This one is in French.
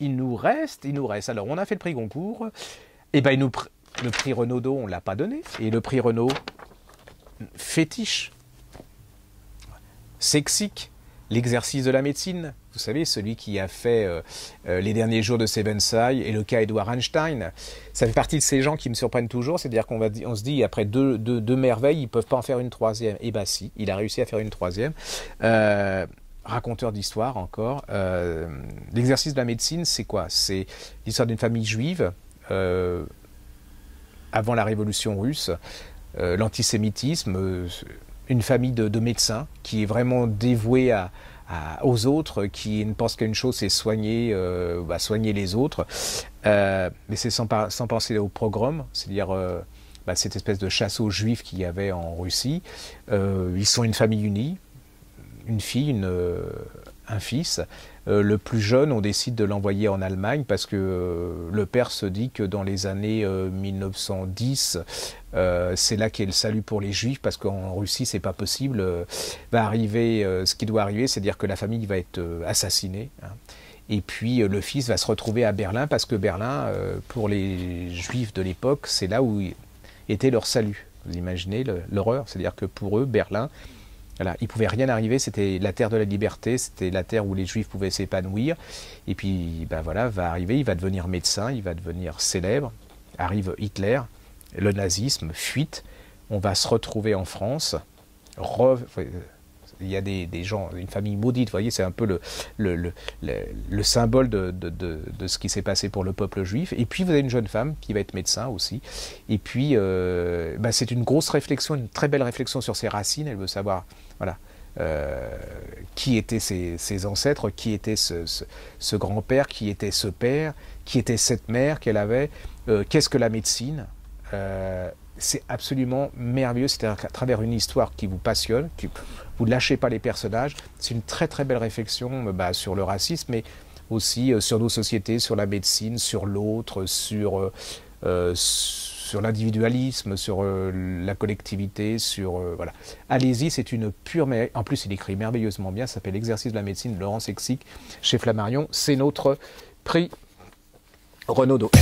il nous reste, il nous reste. Alors, on a fait le prix Goncourt. Et eh ben, nous le prix Renaudot, on ne l'a pas donné. Et le prix Renaud, fétiche, sexique, l'exercice de la médecine. Vous savez, celui qui a fait euh, euh, Les derniers jours de Sevensai et le cas Edouard Einstein. Ça fait partie de ces gens qui me surprennent toujours. C'est-à-dire qu'on on se dit, après deux, merveilles, ils ne peuvent pas en faire une troisième. Et eh bien si, il a réussi à faire une troisième. Euh, raconteur d'histoire encore. Euh, l'exercice de la médecine, c'est quoi C'est l'histoire d'une famille juive euh, avant la révolution russe, euh, l'antisémitisme, une famille de, médecins qui est vraiment dévouée à, aux autres, qui ne pense qu'à une chose, c'est soigner, bah, soigner les autres. mais c'est sans, penser au pogrom, c'est-à-dire bah, cette espèce de chasse aux juifs qu'il y avait en Russie. ils sont une famille unie une fille, euh, un fils. Euh, le plus jeune, on décide de l'envoyer en Allemagne parce que euh, le père se dit que dans les années 1910, c'est là qu'est le salut pour les juifs parce qu'en Russie, c'est pas possible. va arriver ce qui doit arriver, c'est-à-dire que la famille va être assassinée. Hein. Et puis le fils va se retrouver à Berlin parce que Berlin, pour les juifs de l'époque, c'est là où était leur salut. Vous imaginez l'horreur, c'est-à-dire que pour eux, Berlin, il il pouvait rien arriver, c'était la terre de la liberté, c'était la terre où les juifs pouvaient s'épanouir. Et puis, ben voilà, va arriver, il va devenir médecin, il va devenir célèbre. Arrive Hitler, le nazisme, fuite. On va se retrouver en France, il y a des, gens, une famille maudite, vous voyez, c'est un peu le, symbole de, ce qui s'est passé pour le peuple juif. Et puis vous avez une jeune femme qui va être médecin aussi. Et puis euh, bah, c'est une grosse réflexion, une très belle réflexion sur ses racines. Elle veut savoir, voilà. Euh, qui étaient ses, ancêtres, qui était ce, grand-père, qui était ce père, qui était cette mère qu'elle avait, euh, qu'est-ce que la médecine, c'est absolument merveilleux. cest à travers une histoire qui vous passionne, vous ne lâchez pas les personnages. C'est une très très belle réflexion euh, bah, sur le racisme, mais aussi euh, sur nos sociétés, sur la médecine, sur l'autre, sur, euh, l'individualisme, sur la collectivité, sur... voilà. Allez-y, c'est une pure... En plus, il écrit merveilleusement bien, ça s'appelle L'exercice de la médecine, Laurent Sexic, chez Flammarion. C'est notre prix Renaudot.